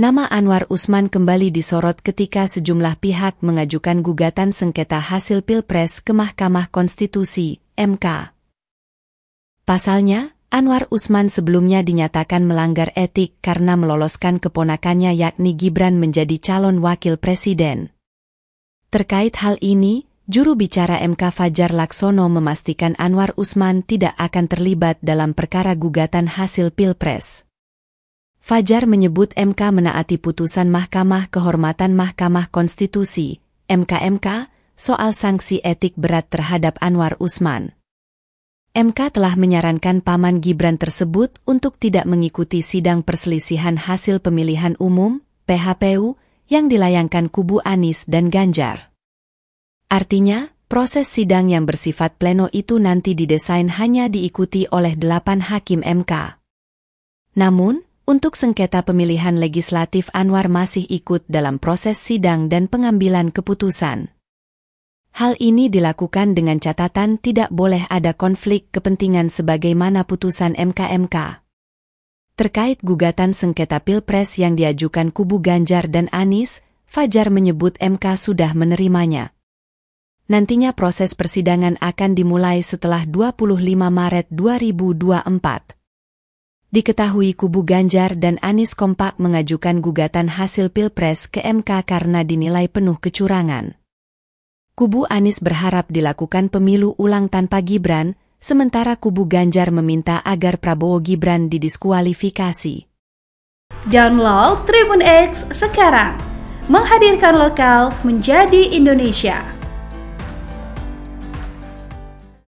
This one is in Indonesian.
Nama Anwar Usman kembali disorot ketika sejumlah pihak mengajukan gugatan sengketa hasil Pilpres ke Mahkamah Konstitusi, MK. Pasalnya, Anwar Usman sebelumnya dinyatakan melanggar etik karena meloloskan keponakannya yakni Gibran menjadi calon wakil presiden. Terkait hal ini, juru bicara MK Fajar Laksono memastikan Anwar Usman tidak akan terlibat dalam perkara gugatan hasil Pilpres. Fajar menyebut MK menaati putusan Mahkamah Kehormatan Mahkamah Konstitusi, MKMK, soal sanksi etik berat terhadap Anwar Usman. MK telah menyarankan Paman Gibran tersebut untuk tidak mengikuti sidang perselisihan hasil pemilihan umum, PHPU, yang dilayangkan kubu Anis dan Ganjar. Artinya, proses sidang yang bersifat pleno itu nanti didesain hanya diikuti oleh delapan hakim MK. Namun, untuk sengketa pemilihan legislatif Anwar masih ikut dalam proses sidang dan pengambilan keputusan. Hal ini dilakukan dengan catatan tidak boleh ada konflik kepentingan sebagaimana putusan MKMK. Terkait gugatan sengketa Pilpres yang diajukan kubu Ganjar dan Anies, Fajar menyebut MK sudah menerimanya. Nantinya proses persidangan akan dimulai setelah 25 Maret 2024. Diketahui kubu Ganjar dan Anies kompak mengajukan gugatan hasil Pilpres ke MK karena dinilai penuh kecurangan. Kubu Anies berharap dilakukan pemilu ulang tanpa Gibran, sementara kubu Ganjar meminta agar Prabowo Gibran didiskualifikasi. Download Tribun X sekarang, menghadirkan lokal menjadi Indonesia.